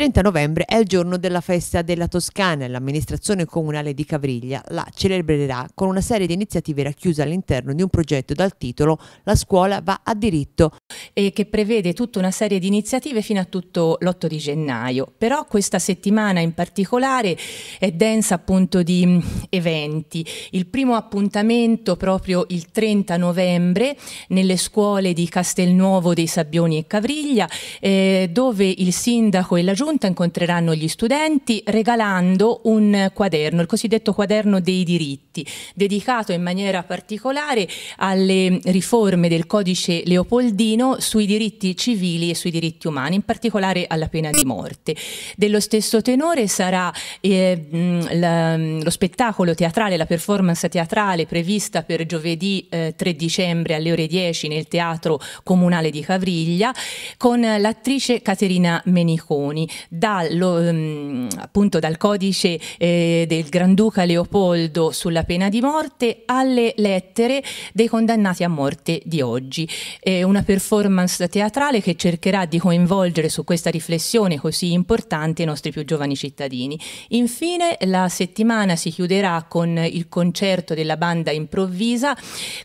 30 novembre è il giorno della festa della Toscana e l'amministrazione comunale di Cavriglia la celebrerà con una serie di iniziative racchiuse all'interno di un progetto dal titolo La scuola va a diritto e che prevede tutta una serie di iniziative fino a tutto l'8 di gennaio. Però questa settimana in particolare è densa appunto di mm, eventi. Il primo appuntamento proprio il 30 novembre nelle scuole di Castelnuovo dei Sabbioni e Cavriglia eh, dove il sindaco e la giunta giunta incontreranno gli studenti regalando un quaderno, il cosiddetto quaderno dei diritti, dedicato in maniera particolare alle riforme del codice leopoldino sui diritti civili e sui diritti umani, in particolare alla pena di morte. Dello stesso tenore sarà eh, la, lo spettacolo teatrale, la performance teatrale prevista per giovedì eh, 3 dicembre alle ore 10 nel Teatro Comunale di Cavriglia con l'attrice Caterina Meniconi dallo, ehm, appunto dal codice eh, del Granduca Leopoldo sulla pena di morte alle lettere dei condannati a morte di oggi. È una performance teatrale che cercherà di coinvolgere su questa riflessione così importante i nostri più giovani cittadini. Infine la settimana si chiuderà con il concerto della banda improvvisa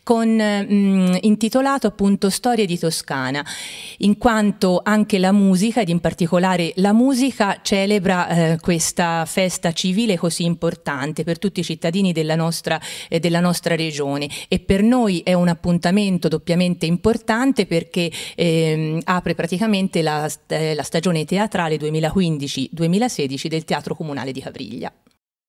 con, mh, mm, intitolato appunto Storie di Toscana, in quanto anche la musica ed in particolare la musica musica celebra eh, questa festa civile così importante per tutti i cittadini della nostra, eh, della nostra, regione e per noi è un appuntamento doppiamente importante perché ehm, apre praticamente la, eh, la stagione teatrale 2015-2016 del Teatro Comunale di Cavriglia.